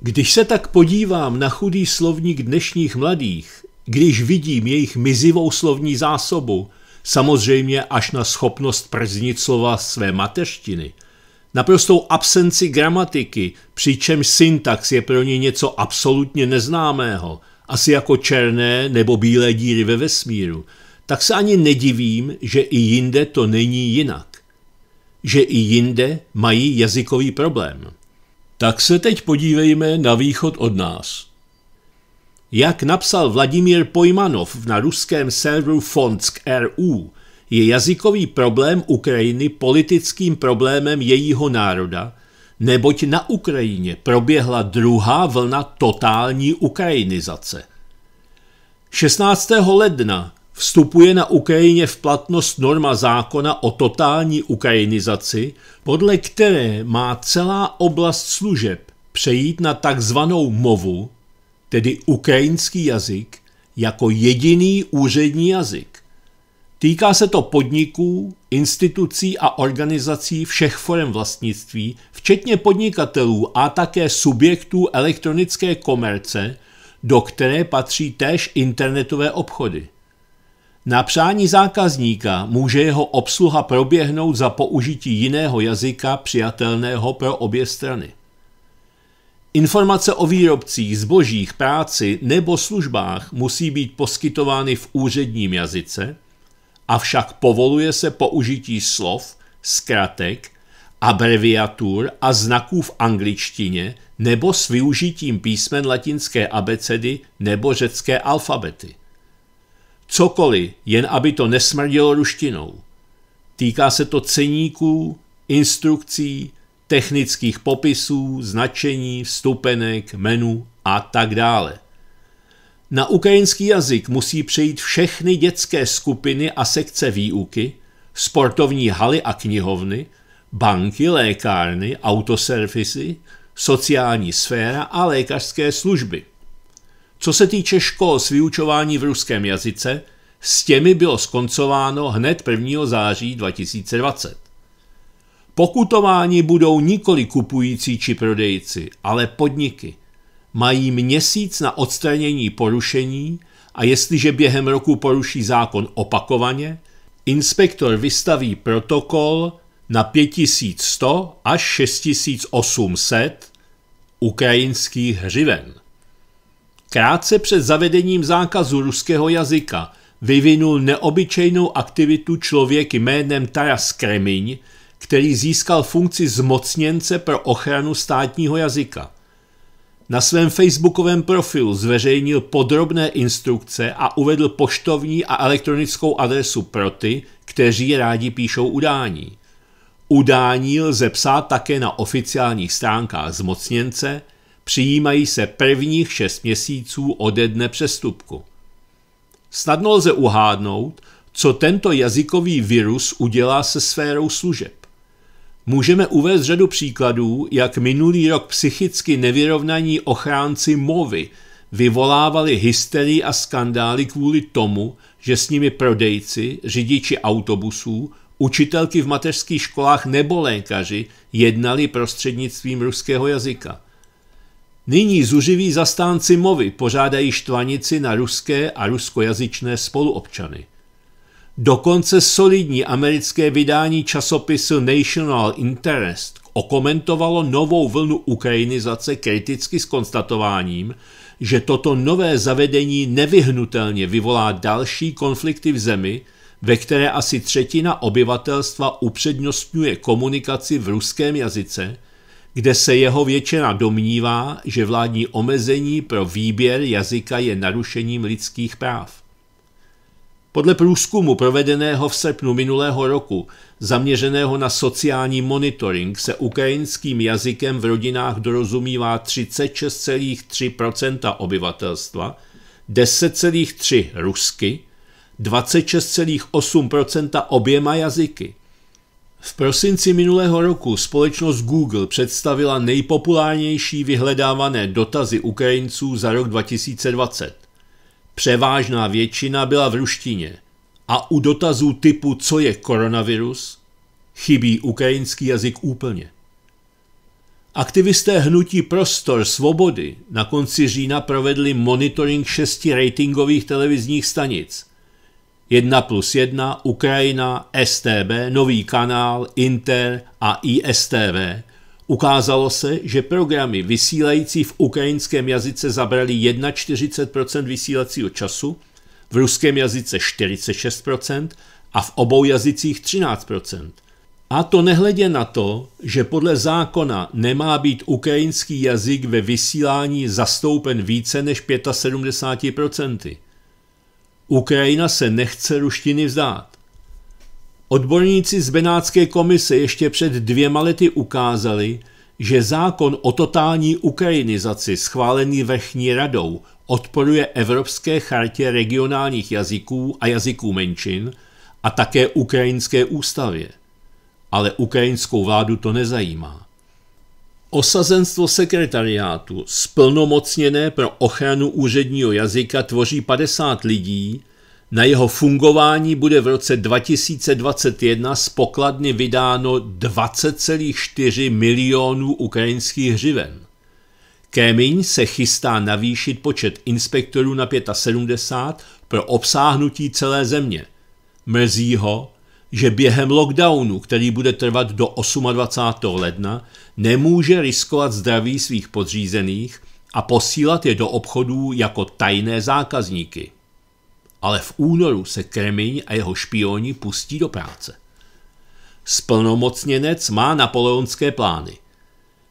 Když se tak podívám na chudý slovník dnešních mladých, když vidím jejich mizivou slovní zásobu, samozřejmě až na schopnost prznit slova své mateřštiny, naprostou absenci gramatiky, přičemž syntax je pro ně něco absolutně neznámého, asi jako černé nebo bílé díry ve vesmíru, tak se ani nedivím, že i jinde to není jinak. Že i jinde mají jazykový problém. Tak se teď podívejme na východ od nás. Jak napsal Vladimír Pojmanov na ruském serveru Fonsk RU, je jazykový problém Ukrajiny politickým problémem jejího národa, neboť na Ukrajině proběhla druhá vlna totální ukrajinizace. 16. ledna vstupuje na Ukrajině v platnost norma zákona o totální ukrajinizaci, podle které má celá oblast služeb přejít na takzvanou movu, tedy ukrajinský jazyk, jako jediný úřední jazyk. Týká se to podniků, institucí a organizací všech forem vlastnictví, včetně podnikatelů a také subjektů elektronické komerce, do které patří též internetové obchody. Na přání zákazníka může jeho obsluha proběhnout za použití jiného jazyka přijatelného pro obě strany. Informace o výrobcích, zbožích, práci nebo službách musí být poskytovány v úředním jazyce, avšak povoluje se použití slov, zkratek, abreviatur a znaků v angličtině nebo s využitím písmen latinské abecedy nebo řecké alfabety. Cokoliv, jen aby to nesmrdilo ruštinou. Týká se to ceníků, instrukcí, technických popisů, značení, vstupenek, menu a tak dále. Na ukrajinský jazyk musí přejít všechny dětské skupiny a sekce výuky, sportovní haly a knihovny, banky, lékárny, autoservisy, sociální sféra a lékařské služby. Co se týče škol s vyučování v ruském jazyce, s těmi bylo skoncováno hned 1. září 2020. Pokutováni budou nikoli kupující či prodejci, ale podniky – mají měsíc na odstranění porušení a jestliže během roku poruší zákon opakovaně, inspektor vystaví protokol na 5100 až 6800 ukrajinských hřiven. Krátce před zavedením zákazu ruského jazyka vyvinul neobyčejnou aktivitu člověk jménem Taras Kremiň, který získal funkci zmocněnce pro ochranu státního jazyka – na svém facebookovém profilu zveřejnil podrobné instrukce a uvedl poštovní a elektronickou adresu pro ty, kteří rádi píšou udání. Udání lze psát také na oficiálních stránkách zmocněnce, přijímají se prvních šest měsíců ode dne přestupku. Snadno lze uhádnout, co tento jazykový virus udělá se sférou služeb. Můžeme uvést řadu příkladů, jak minulý rok psychicky nevyrovnaní ochránci Movy vyvolávali hysterii a skandály kvůli tomu, že s nimi prodejci, řidiči autobusů, učitelky v mateřských školách nebo lékaři jednali prostřednictvím ruského jazyka. Nyní zuřiví zastánci Movy pořádají štvanici na ruské a ruskojazyčné spoluobčany. Dokonce solidní americké vydání časopisu National Interest okomentovalo novou vlnu ukrajinizace kriticky s konstatováním, že toto nové zavedení nevyhnutelně vyvolá další konflikty v zemi, ve které asi třetina obyvatelstva upřednostňuje komunikaci v ruském jazyce, kde se jeho většina domnívá, že vládní omezení pro výběr jazyka je narušením lidských práv. Podle průzkumu provedeného v srpnu minulého roku, zaměřeného na sociální monitoring, se ukrajinským jazykem v rodinách dorozumívá 36,3 obyvatelstva, 10,3 rusky, 26,8 oběma jazyky. V prosinci minulého roku společnost Google představila nejpopulárnější vyhledávané dotazy Ukrajinců za rok 2020. Převážná většina byla v ruštině a u dotazů typu co je koronavirus chybí ukrajinský jazyk úplně. Aktivisté hnutí Prostor svobody na konci října provedli monitoring šesti ratingových televizních stanic. 1 plus 1, Ukrajina, STB, Nový kanál, Inter a ISTV, Ukázalo se, že programy vysílající v ukrajinském jazyce zabrali 41% vysílacího času, v ruském jazyce 46% a v obou jazycích 13%. A to nehledě na to, že podle zákona nemá být ukrajinský jazyk ve vysílání zastoupen více než 75%. Ukrajina se nechce ruštiny vzdát. Odborníci z Benátské komise ještě před dvěma lety ukázali, že zákon o totální ukrajinizaci schválený vrchní radou odporuje Evropské chartě regionálních jazyků a jazyků menšin a také ukrajinské ústavě. Ale ukrajinskou vládu to nezajímá. Osazenstvo sekretariátu, splnomocněné pro ochranu úředního jazyka, tvoří 50 lidí, na jeho fungování bude v roce 2021 z pokladny vydáno 20,4 milionů ukrajinských hřiven. Kémiň se chystá navýšit počet inspektorů na 75 pro obsáhnutí celé země. Mrzí ho, že během lockdownu, který bude trvat do 28. ledna, nemůže riskovat zdraví svých podřízených a posílat je do obchodů jako tajné zákazníky ale v únoru se Kremlin a jeho špioni pustí do práce. Splnomocněnec má napoleonské plány.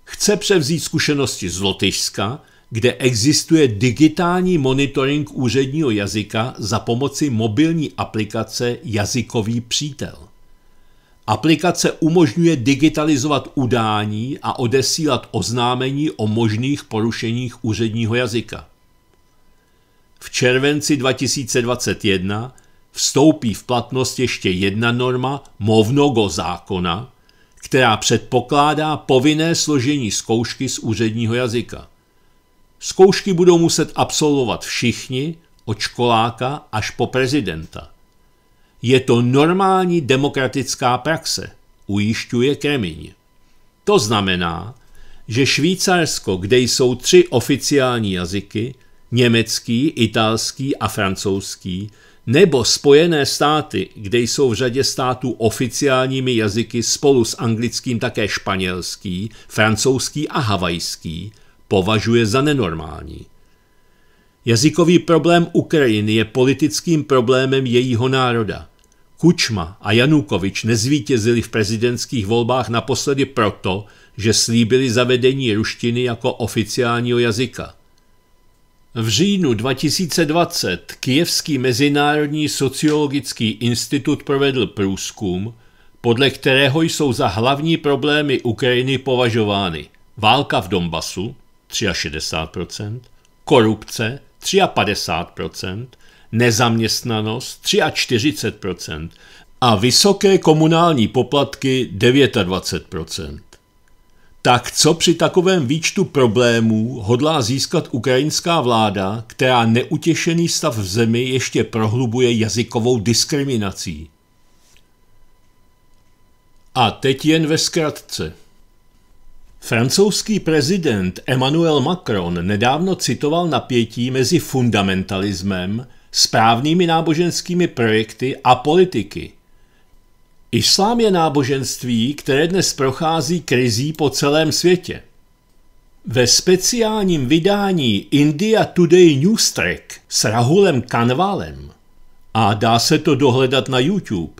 Chce převzít zkušenosti z Lotyšska, kde existuje digitální monitoring úředního jazyka za pomoci mobilní aplikace Jazykový přítel. Aplikace umožňuje digitalizovat udání a odesílat oznámení o možných porušeních úředního jazyka. V červenci 2021 vstoupí v platnost ještě jedna norma Movnogo zákona, která předpokládá povinné složení zkoušky z úředního jazyka. Zkoušky budou muset absolvovat všichni, od školáka až po prezidenta. Je to normální demokratická praxe, ujišťuje Kremiň. To znamená, že Švýcarsko, kde jsou tři oficiální jazyky, německý, italský a francouzský, nebo Spojené státy, kde jsou v řadě států oficiálními jazyky spolu s anglickým také španělský, francouzský a havajský, považuje za nenormální. Jazykový problém Ukrajiny je politickým problémem jejího národa. Kučma a Janukovič nezvítězili v prezidentských volbách naposledy proto, že slíbili zavedení ruštiny jako oficiálního jazyka – v říjnu 2020 Kijevský mezinárodní sociologický institut provedl průzkum, podle kterého jsou za hlavní problémy Ukrajiny považovány válka v Donbasu 63%, korupce 53%, nezaměstnanost 43% a vysoké komunální poplatky 29%. Tak co při takovém výčtu problémů hodlá získat ukrajinská vláda, která neutěšený stav v zemi ještě prohlubuje jazykovou diskriminací? A teď jen ve zkratce. Francouzský prezident Emmanuel Macron nedávno citoval napětí mezi fundamentalismem, správnými náboženskými projekty a politiky – Islám je náboženství, které dnes prochází krizí po celém světě. Ve speciálním vydání India Today News Track s Rahulem Kanvalem, a dá se to dohledat na YouTube,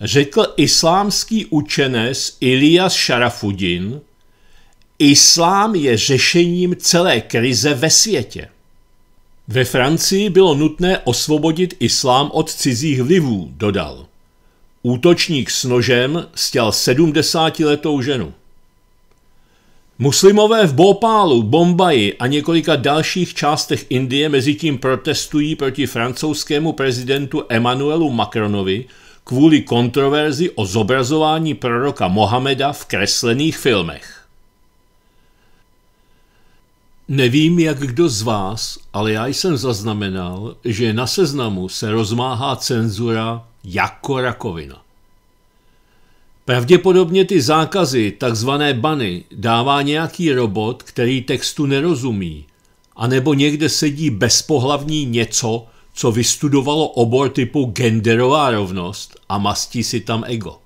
řekl islámský učenec Ilias Sharafudin. Islám je řešením celé krize ve světě. Ve Francii bylo nutné osvobodit islám od cizích vlivů, dodal. Útočník s nožem stěl 70-letou ženu. Muslimové v Bhopálu, Bombaji a několika dalších částech Indie mezitím protestují proti francouzskému prezidentu Emmanuelu Macronovi kvůli kontroverzi o zobrazování proroka Mohameda v kreslených filmech. Nevím, jak kdo z vás, ale já jsem zaznamenal, že na seznamu se rozmáhá cenzura jako rakovina. Pravděpodobně ty zákazy, takzvané bany, dává nějaký robot, který textu nerozumí, anebo někde sedí bezpohlavní něco, co vystudovalo obor typu genderová rovnost a mastí si tam ego.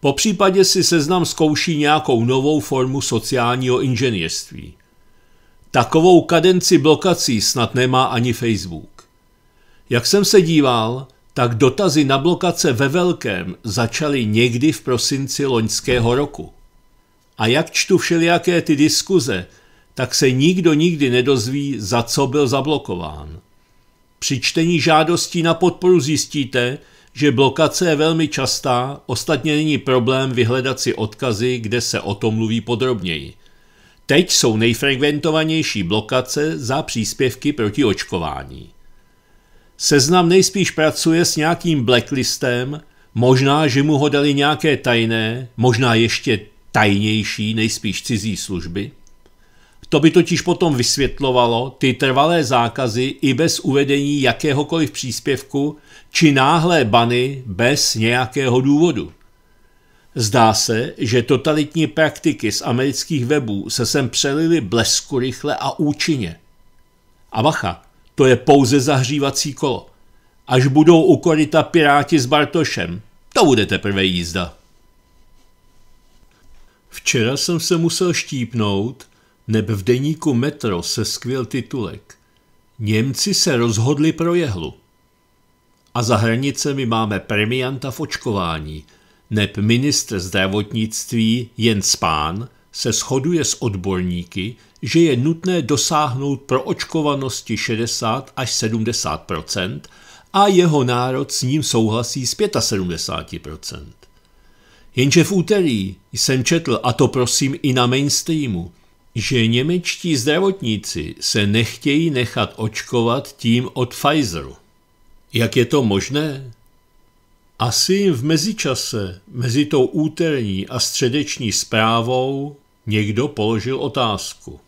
Po případě si seznam zkouší nějakou novou formu sociálního inženýrství – Takovou kadenci blokací snad nemá ani Facebook. Jak jsem se díval, tak dotazy na blokace ve velkém začaly někdy v prosinci loňského roku. A jak čtu všelijaké ty diskuze, tak se nikdo nikdy nedozví, za co byl zablokován. Při čtení žádostí na podporu zjistíte, že blokace je velmi častá, ostatně není problém vyhledat si odkazy, kde se o tom mluví podrobněji. Teď jsou nejfrekventovanější blokace za příspěvky proti očkování. Seznam nejspíš pracuje s nějakým blacklistem, možná, že mu ho dali nějaké tajné, možná ještě tajnější, nejspíš cizí služby. To by totiž potom vysvětlovalo ty trvalé zákazy i bez uvedení jakéhokoliv příspěvku či náhlé bany bez nějakého důvodu. Zdá se, že totalitní praktiky z amerických webů se sem přelily blesku rychle a účinně. A bacha, to je pouze zahřívací kolo. Až budou u korita piráti s Bartošem, to bude teprve jízda. Včera jsem se musel štípnout, neb v deníku Metro se skvěl titulek. Němci se rozhodli pro jehlu. A za hranicemi máme premianta v očkování – neb ministr zdravotnictví Jens Spán se shoduje s odborníky, že je nutné dosáhnout pro očkovanosti 60 až 70 a jeho národ s ním souhlasí s 75 Jenže v úterý jsem četl, a to prosím i na mainstreamu, že němečtí zdravotníci se nechtějí nechat očkovat tím od Pfizeru. Jak je to možné? Asi jim v mezičase mezi tou úterní a středeční zprávou někdo položil otázku.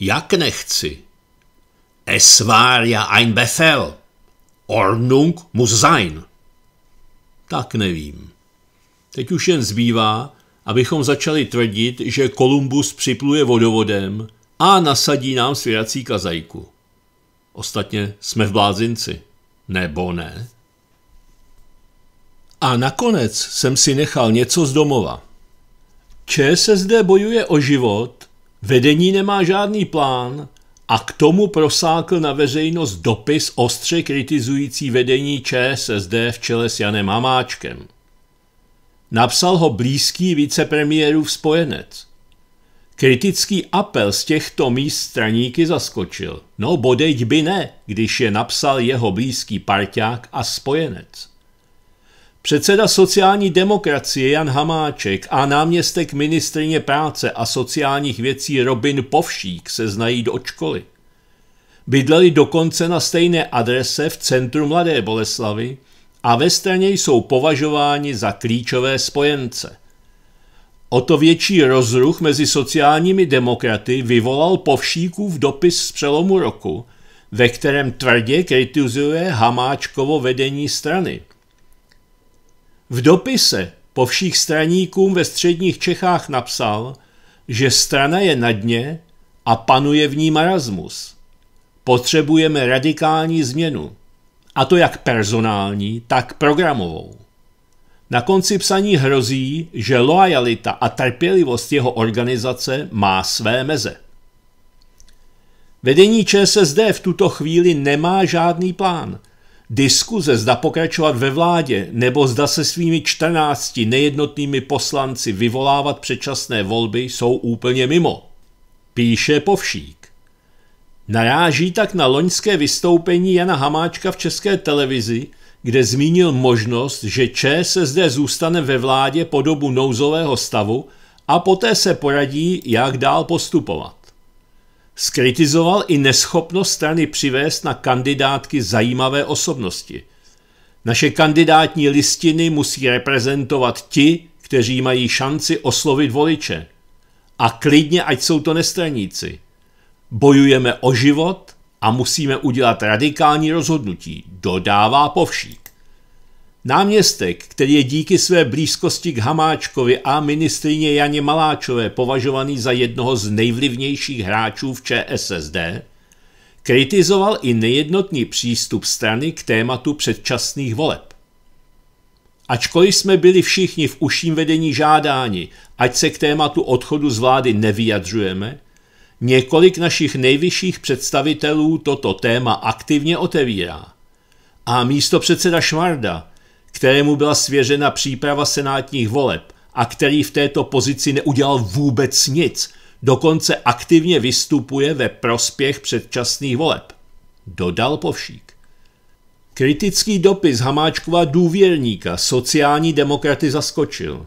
Jak nechci? Es war ja ein Befehl. Ordnung muss sein. Tak nevím. Teď už jen zbývá, abychom začali tvrdit, že Kolumbus připluje vodovodem a nasadí nám svěrací kazajku. Ostatně jsme v blázinci. Nebo ne? A nakonec jsem si nechal něco z domova. ČSSD bojuje o život, vedení nemá žádný plán a k tomu prosákl na veřejnost dopis ostře kritizující vedení ČSSD v čele s Janem Hamáčkem. Napsal ho blízký vicepremiérův spojenec. Kritický apel z těchto míst straníky zaskočil. No bodejť by ne, když je napsal jeho blízký parťák a spojenec. Předseda sociální demokracie Jan Hamáček a náměstek ministrině práce a sociálních věcí Robin Povšík se znají do školy. Bydleli dokonce na stejné adrese v centru Mladé Boleslavy a ve straně jsou považováni za klíčové spojence. O to větší rozruch mezi sociálními demokraty vyvolal Povšíkův dopis z přelomu roku, ve kterém tvrdě kritizuje Hamáčkovo vedení strany – v dopise po všech straníkům ve středních Čechách napsal, že strana je na dně a panuje v ní marazmus. Potřebujeme radikální změnu, a to jak personální, tak programovou. Na konci psaní hrozí, že loajalita a trpělivost jeho organizace má své meze. Vedení ČSSD v tuto chvíli nemá žádný plán – Diskuze zda pokračovat ve vládě nebo zda se svými 14 nejednotnými poslanci vyvolávat předčasné volby jsou úplně mimo. Píše Povšík. Naráží tak na loňské vystoupení Jana Hamáčka v české televizi, kde zmínil možnost, že ČSSD zůstane ve vládě po dobu nouzového stavu a poté se poradí, jak dál postupovat. Skritizoval i neschopnost strany přivést na kandidátky zajímavé osobnosti. Naše kandidátní listiny musí reprezentovat ti, kteří mají šanci oslovit voliče. A klidně, ať jsou to nestraníci. Bojujeme o život a musíme udělat radikální rozhodnutí, dodává povšík. Náměstek, který je díky své blízkosti k Hamáčkovi a ministrině Janě Maláčové považovaný za jednoho z nejvlivnějších hráčů v ČSSD, kritizoval i nejednotný přístup strany k tématu předčasných voleb. Ačkoliv jsme byli všichni v uším vedení žádáni, ať se k tématu odchodu z vlády nevyjadřujeme, několik našich nejvyšších představitelů toto téma aktivně otevírá. A místo předseda Švarda – kterému byla svěřena příprava senátních voleb a který v této pozici neudělal vůbec nic, dokonce aktivně vystupuje ve prospěch předčasných voleb. Dodal Povšík. Kritický dopis Hamáčkova důvěrníka sociální demokraty zaskočil.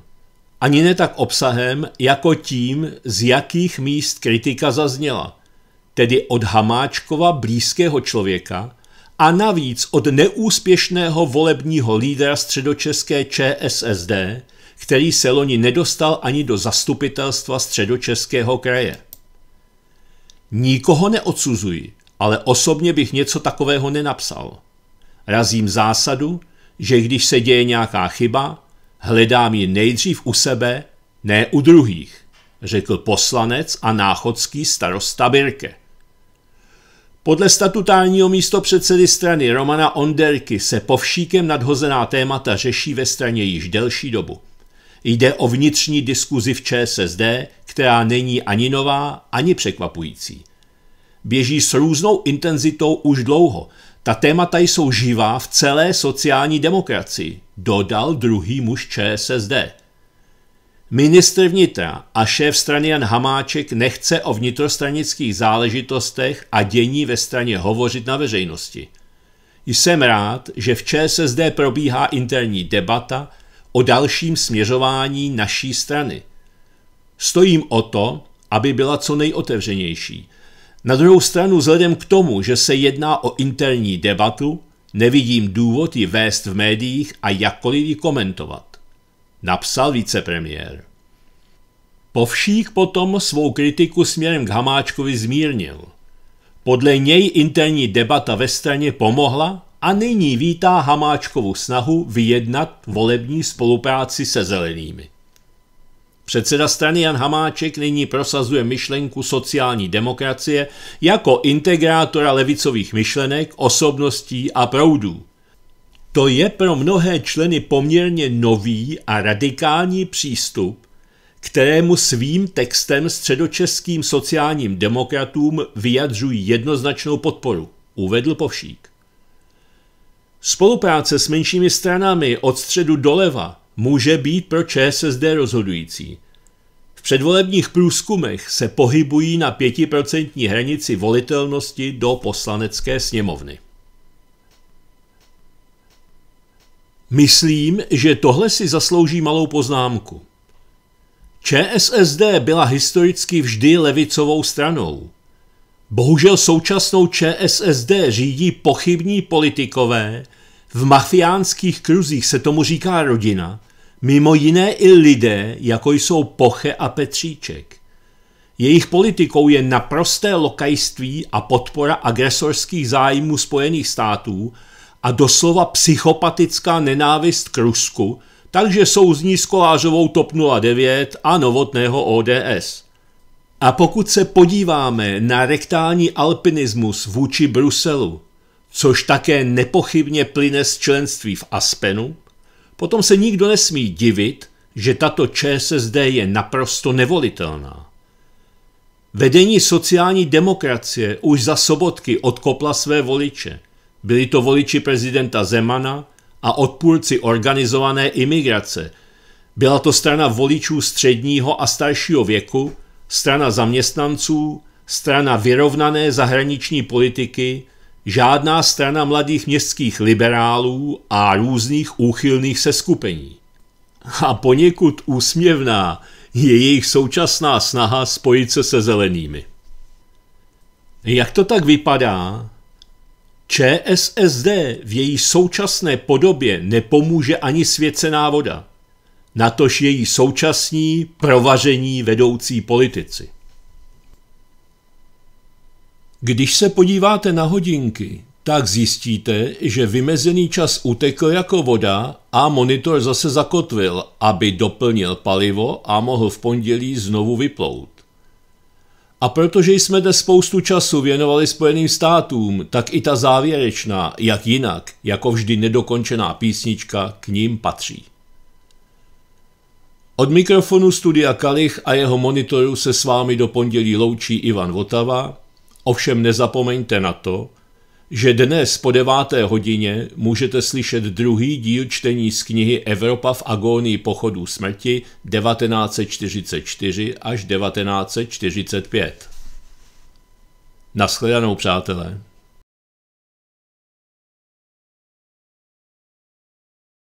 Ani ne tak obsahem, jako tím, z jakých míst kritika zazněla, tedy od Hamáčkova blízkého člověka, a navíc od neúspěšného volebního lídra středočeské ČSSD, který se loni nedostal ani do zastupitelstva středočeského kraje. Nikoho neodsuzuji, ale osobně bych něco takového nenapsal. Razím zásadu, že když se děje nějaká chyba, hledám ji nejdřív u sebe, ne u druhých, řekl poslanec a náchodský starosta Birke. Podle statutárního místo předsedy strany Romana Onderky se povšíkem nadhozená témata řeší ve straně již delší dobu. Jde o vnitřní diskuzi v ČSSD, která není ani nová, ani překvapující. Běží s různou intenzitou už dlouho. Ta témata jsou živá v celé sociální demokracii, dodal druhý muž ČSSD. Ministr vnitra a šéf strany Jan Hamáček nechce o vnitrostranických záležitostech a dění ve straně hovořit na veřejnosti. Jsem rád, že v ČSSD probíhá interní debata o dalším směřování naší strany. Stojím o to, aby byla co nejotevřenější. Na druhou stranu, vzhledem k tomu, že se jedná o interní debatu, nevidím důvod ji vést v médiích a jakkoliv ji komentovat napsal vicepremiér. Povšík potom svou kritiku směrem k Hamáčkovi zmírnil. Podle něj interní debata ve straně pomohla a nyní vítá Hamáčkovu snahu vyjednat volební spolupráci se zelenými. Předseda strany Jan Hamáček nyní prosazuje myšlenku sociální demokracie jako integrátora levicových myšlenek, osobností a proudů. To je pro mnohé členy poměrně nový a radikální přístup, kterému svým textem středočeským sociálním demokratům vyjadřují jednoznačnou podporu, uvedl Povšík. Spolupráce s menšími stranami od středu doleva může být pro ČSSD rozhodující. V předvolebních průzkumech se pohybují na 5% hranici volitelnosti do poslanecké sněmovny. Myslím, že tohle si zaslouží malou poznámku. ČSSD byla historicky vždy levicovou stranou. Bohužel současnou ČSSD řídí pochybní politikové, v mafiánských kruzích se tomu říká rodina, mimo jiné i lidé, jako jsou Poche a Petříček. Jejich politikou je naprosté lokajství a podpora agresorských zájmů Spojených států – a doslova psychopatická nenávist k Rusku, takže jsou z ní s Kolářovou TOP 09 a novotného ODS. A pokud se podíváme na rektální alpinismus vůči Bruselu, což také nepochybně plyne z členství v Aspenu, potom se nikdo nesmí divit, že tato ČSSD je naprosto nevolitelná. Vedení sociální demokracie už za sobotky odkopla své voliče – byli to voliči prezidenta Zemana a odpůrci organizované imigrace. Byla to strana voličů středního a staršího věku, strana zaměstnanců, strana vyrovnané zahraniční politiky, žádná strana mladých městských liberálů a různých úchylných seskupení. A poněkud úsměvná je jejich současná snaha spojit se se zelenými. Jak to tak vypadá, ČSSD v její současné podobě nepomůže ani svěcená voda, natož její současní provaření vedoucí politici. Když se podíváte na hodinky, tak zjistíte, že vymezený čas utekl jako voda a monitor zase zakotvil, aby doplnil palivo a mohl v pondělí znovu vyplout. A protože jsme dnes spoustu času věnovali Spojeným státům, tak i ta závěrečná, jak jinak, jako vždy nedokončená písnička, k ním patří. Od mikrofonu studia Kalich a jeho monitoru se s vámi do pondělí loučí Ivan Votava, ovšem nezapomeňte na to, že dnes po deváté hodině můžete slyšet druhý díl čtení z knihy Evropa v agónii pochodu smrti 1944 až 1945. Naschledanou, přátelé.